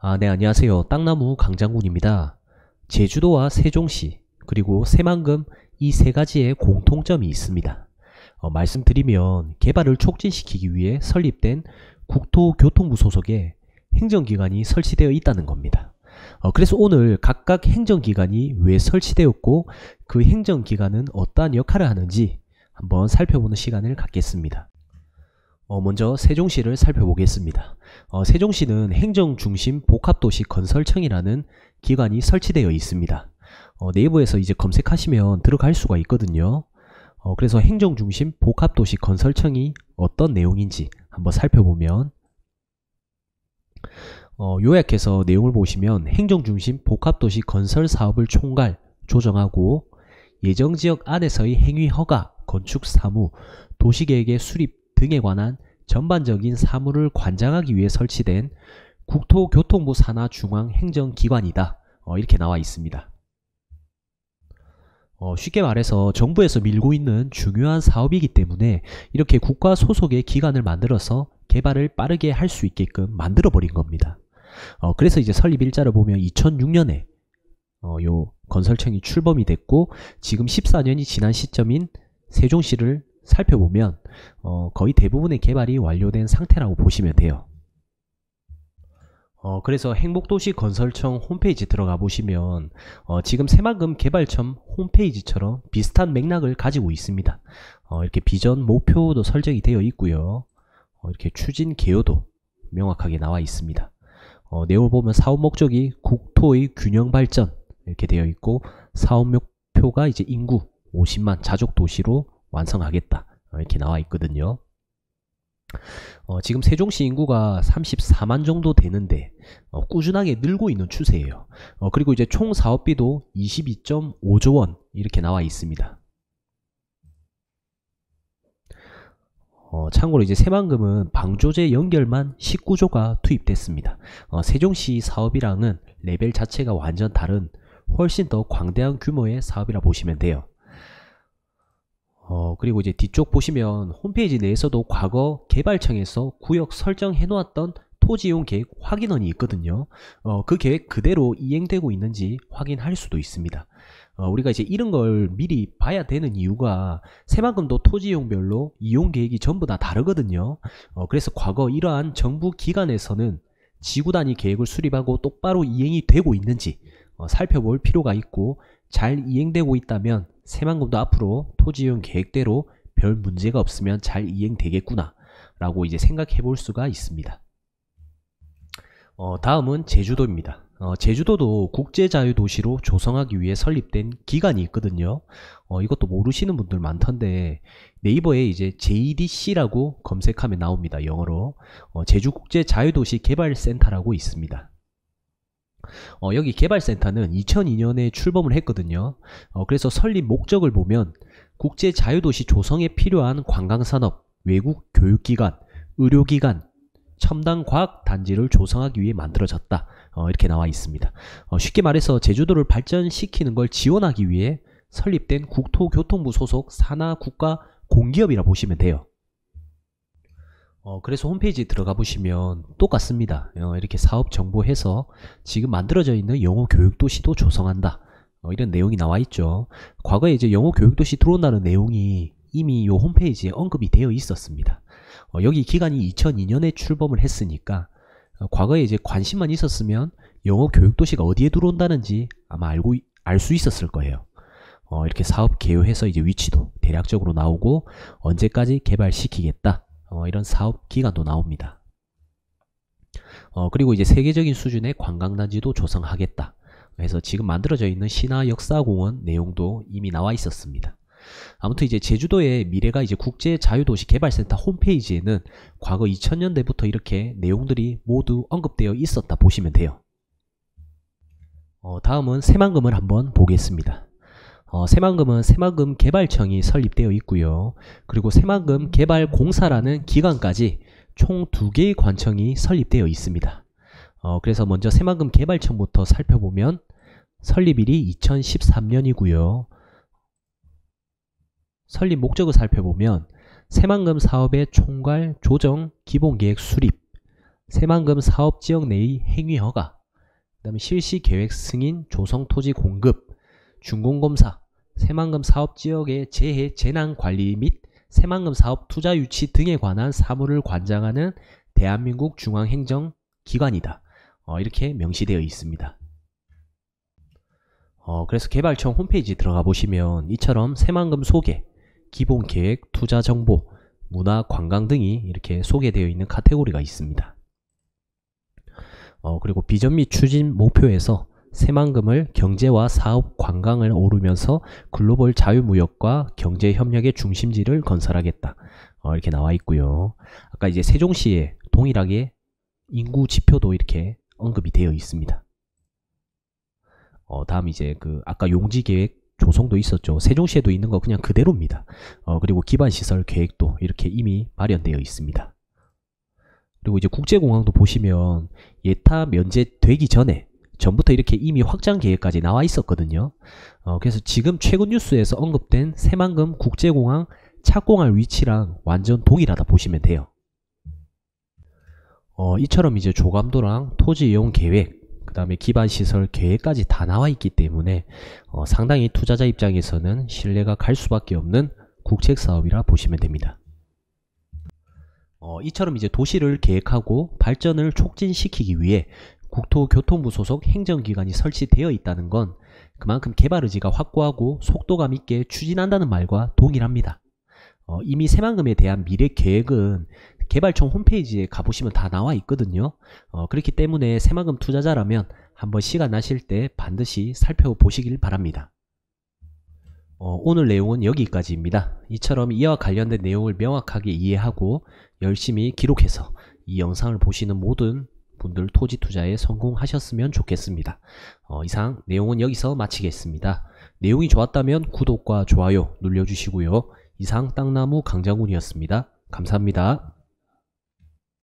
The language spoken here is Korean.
아, 네, 안녕하세요. 땅나무 강장군입니다. 제주도와 세종시, 그리고 새만금 이 세 가지의 공통점이 있습니다. 어, 말씀드리면 개발을 촉진시키기 위해 설립된 국토교통부 소속의 행정기관이 설치되어 있다는 겁니다. 어, 그래서 오늘 각각 행정기관이 왜 설치되었고 그 행정기관은 어떠한 역할을 하는지 한번 살펴보는 시간을 갖겠습니다. 어, 먼저 세종시를 살펴보겠습니다. 어, 세종시는 행정중심 복합도시 건설청이라는 기관이 설치되어 있습니다. 어, 네이버에서 이제 검색하시면 들어갈 수가 있거든요. 어, 그래서 행정중심 복합도시 건설청이 어떤 내용인지 한번 살펴보면 어, 요약해서 내용을 보시면 행정중심 복합도시 건설 사업을 총괄, 조정하고 예정지역 안에서의 행위 허가, 건축 사무, 도시계획의 수립 등에 관한 전반적인 사무를 관장하기 위해 설치된 국토교통부 산하 중앙행정기관이다. 어, 이렇게 나와 있습니다. 어, 쉽게 말해서 정부에서 밀고 있는 중요한 사업이기 때문에 이렇게 국가 소속의 기관을 만들어서 개발을 빠르게 할 수 있게끔 만들어 버린 겁니다. 어, 그래서 이제 설립 일자를 보면 2006년에 어, 요 건설청이 출범이 됐고 지금 14년이 지난 시점인 세종시를 살펴보면 어, 거의 대부분의 개발이 완료된 상태라고 보시면 돼요. 어, 그래서 행복도시건설청 홈페이지 들어가 보시면 어, 지금 새만금 개발청 홈페이지처럼 비슷한 맥락을 가지고 있습니다. 어, 이렇게 비전 목표도 설정이 되어 있고요. 어, 이렇게 추진 개요도 명확하게 나와 있습니다. 어, 내용을 보면 사업 목적이 국토의 균형 발전 이렇게 되어 있고 사업 목표가 이제 인구 50만 자족 도시로 완성하겠다 어, 이렇게 나와 있거든요. 어, 지금 세종시 인구가 34만 정도 되는데 어, 꾸준하게 늘고 있는 추세예요. 어, 그리고 이제 총 사업비도 22.5조 원 이렇게 나와 있습니다. 어, 참고로 이제 새만금은 방조제 연결만 19조가 투입됐습니다. 어, 세종시 사업이랑은 레벨 자체가 완전 다른 훨씬 더 광대한 규모의 사업이라 보시면 돼요. 어, 그리고 이제 뒤쪽 보시면 홈페이지 내에서도 과거 개발청에서 구역 설정해 놓았던 토지용 계획 확인원이 있거든요. 어, 그 계획 그대로 이행되고 있는지 확인할 수도 있습니다. 어, 우리가 이제 이런 걸 미리 봐야 되는 이유가 새만금도 토지용별로 이용 계획이 전부 다 다르거든요. 어, 그래서 과거 이러한 정부 기관에서는 지구 단위 계획을 수립하고 똑바로 이행이 되고 있는지 어, 살펴볼 필요가 있고 잘 이행되고 있다면 새만금도 앞으로 토지 이용 계획대로 별 문제가 없으면 잘 이행되겠구나 라고 이제 생각해 볼 수가 있습니다. 어, 다음은 제주도입니다. 어, 제주도도 국제자유도시로 조성하기 위해 설립된 기관이 있거든요. 어, 이것도 모르시는 분들 많던데 네이버에 이제 JDC라고 검색하면 나옵니다. 영어로. 어, 제주국제자유도시 개발센터라고 있습니다. 어, 여기 개발센터는 2002년에 출범을 했거든요. 어, 그래서 설립 목적을 보면 국제 자유도시 조성에 필요한 관광산업, 외국 교육기관, 의료기관, 첨단 과학 단지를 조성하기 위해 만들어졌다. 어, 이렇게 나와 있습니다. 어, 쉽게 말해서 제주도를 발전시키는 걸 지원하기 위해 설립된 국토교통부 소속 산하 국가 공기업이라 보시면 돼요. 어, 그래서 홈페이지 들어가 보시면 똑같습니다. 어, 이렇게 사업 정보해서 지금 만들어져 있는 영어 교육 도시도 조성한다. 어, 이런 내용이 나와 있죠. 과거에 이제 영어 교육 도시 들어온다는 내용이 이미 이 홈페이지에 언급이 되어 있었습니다. 어, 여기 기간이 2002년에 출범을 했으니까 어, 과거에 이제 관심만 있었으면 영어 교육 도시가 어디에 들어온다는지 아마 알고 알 수 있었을 거예요. 어, 이렇게 사업 개요해서 이제 위치도 대략적으로 나오고 언제까지 개발시키겠다. 어, 이런 사업 기관도 나옵니다. 어, 그리고 이제 세계적인 수준의 관광단지도 조성하겠다. 그래서 지금 만들어져 있는 신화 역사공원 내용도 이미 나와 있었습니다. 아무튼 이제 제주도의 미래가 이제 국제자유도시개발센터 홈페이지에는 과거 2000년대부터 이렇게 내용들이 모두 언급되어 있었다 보시면 돼요. 어, 다음은 새만금을 한번 보겠습니다. 어, 새만금은 새만금 개발청이 설립되어 있고요. 그리고 새만금 개발공사라는 기관까지 총 두 개의 관청이 설립되어 있습니다. 어, 그래서 먼저 새만금 개발청부터 살펴보면 설립일이 2013년이고요. 설립 목적을 살펴보면 새만금 사업의 총괄, 조정, 기본계획 수립, 새만금 사업 지역 내의 행위 허가, 그 다음에 실시 계획 승인, 조성 토지 공급, 준공검사, 새만금 사업 지역의 재해 재난 관리 및 새만금 사업 투자 유치 등에 관한 사무를 관장하는 대한민국 중앙행정기관이다. 어, 이렇게 명시되어 있습니다. 어, 그래서 개발청 홈페이지 들어가 보시면 이처럼 새만금 소개, 기본 계획, 투자 정보, 문화, 관광 등이 이렇게 소개되어 있는 카테고리가 있습니다. 어, 그리고 비전 및 추진 목표에서 새만금을 경제와 사업 관광을 오르면서 글로벌 자유무역과 경제협력의 중심지를 건설하겠다. 어, 이렇게 나와 있고요. 아까 이제 세종시에 동일하게 인구 지표도 이렇게 언급이 되어 있습니다. 어, 다음 이제 그 아까 용지 계획 조성도 있었죠. 세종시에도 있는 거 그냥 그대로입니다. 어, 그리고 기반시설 계획도 이렇게 이미 마련되어 있습니다. 그리고 이제 국제공항도 보시면 예타 면제되기 전에 전부터 이렇게 이미 확장 계획까지 나와 있었거든요. 어, 그래서 지금 최근 뉴스에서 언급된 새만금 국제공항 착공할 위치랑 완전 동일하다 보시면 돼요. 어, 이처럼 이제 조감도랑 토지 이용 계획, 그 다음에 기반시설 계획까지 다 나와 있기 때문에 어, 상당히 투자자 입장에서는 신뢰가 갈 수밖에 없는 국책사업이라 보시면 됩니다. 어, 이처럼 이제 도시를 계획하고 발전을 촉진시키기 위해 국토교통부 소속 행정기관이 설치되어 있다는 건 그만큼 개발 의지가 확고하고 속도감 있게 추진한다는 말과 동일합니다. 어, 이미 새만금에 대한 미래 계획은 개발청 홈페이지에 가보시면 다 나와 있거든요. 어, 그렇기 때문에 새만금 투자자라면 한번 시간 나실 때 반드시 살펴보시길 바랍니다. 어, 오늘 내용은 여기까지입니다. 이처럼 이와 관련된 내용을 명확하게 이해하고 열심히 기록해서 이 영상을 보시는 모든 분들 토지 투자에 성공하셨으면 좋겠습니다. 어, 이상 내용은 여기서 마치겠습니다. 내용이 좋았다면 구독과 좋아요 눌러주시고요. 이상 땅나무 강장군이었습니다. 감사합니다.